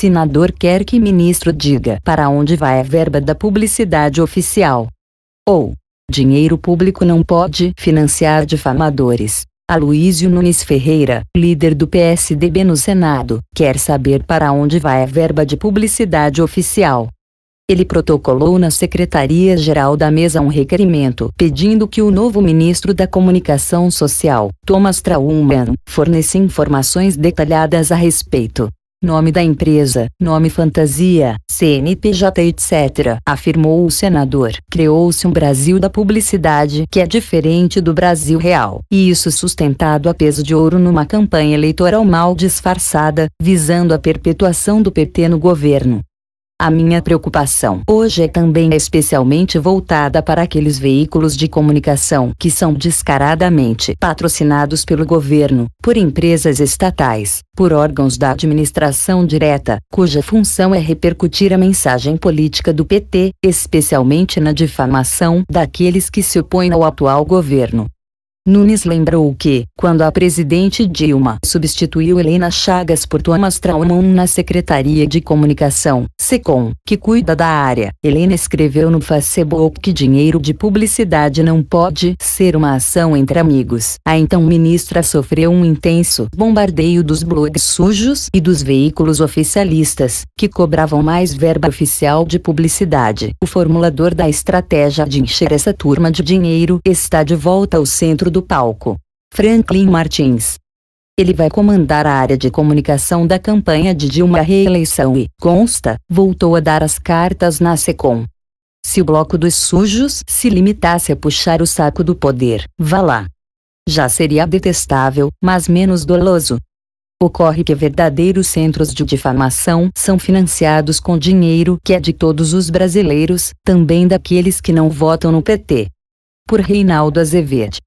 senador quer que ministro diga para onde vai a verba da publicidade oficial. Ou, dinheiro público não pode financiar difamadores. Aloísio Nunes Ferreira, líder do PSDB no Senado, quer saber para onde vai a verba de publicidade oficial. Ele protocolou na Secretaria-Geral da Mesa um requerimento pedindo que o novo ministro da Comunicação Social, Thomas Traumann, forneça informações detalhadas a respeito nome da empresa, nome fantasia, CNPJ etc., afirmou o senador. Criou-se um Brasil da publicidade que é diferente do Brasil real, e isso sustentado a peso de ouro numa campanha eleitoral mal disfarçada, visando a perpetuação do PT no governo. A minha preocupação hoje é também especialmente voltada para aqueles veículos de comunicação que são descaradamente patrocinados pelo governo, por empresas estatais, por órgãos da administração direta, cuja função é repercutir a mensagem política do PT, especialmente na difamação daqueles que se opõem ao atual governo. Nunes lembrou que, quando a presidente Dilma substituiu Helena Chagas por Thomas Traumann na Secretaria de Comunicação, SECOM, que cuida da área, Helena escreveu no Facebook que dinheiro de publicidade não pode ser uma ação entre amigos. A então ministra sofreu um intenso bombardeio dos blogs sujos e dos veículos oficialistas, que cobravam mais verba oficial de publicidade. O formulador da estratégia de encher essa turma de dinheiro está de volta ao centro do do palco, Franklin Martins. Ele vai comandar a área de comunicação da campanha de Dilma reeleição e, consta, voltou a dar as cartas na SECOM. Se o bloco dos sujos se limitasse a puxar o saco do poder, vá lá. Já seria detestável, mas menos doloso. Ocorre que verdadeiros centros de difamação são financiados com dinheiro que é de todos os brasileiros, também daqueles que não votam no PT. Por Reinaldo Azevedo.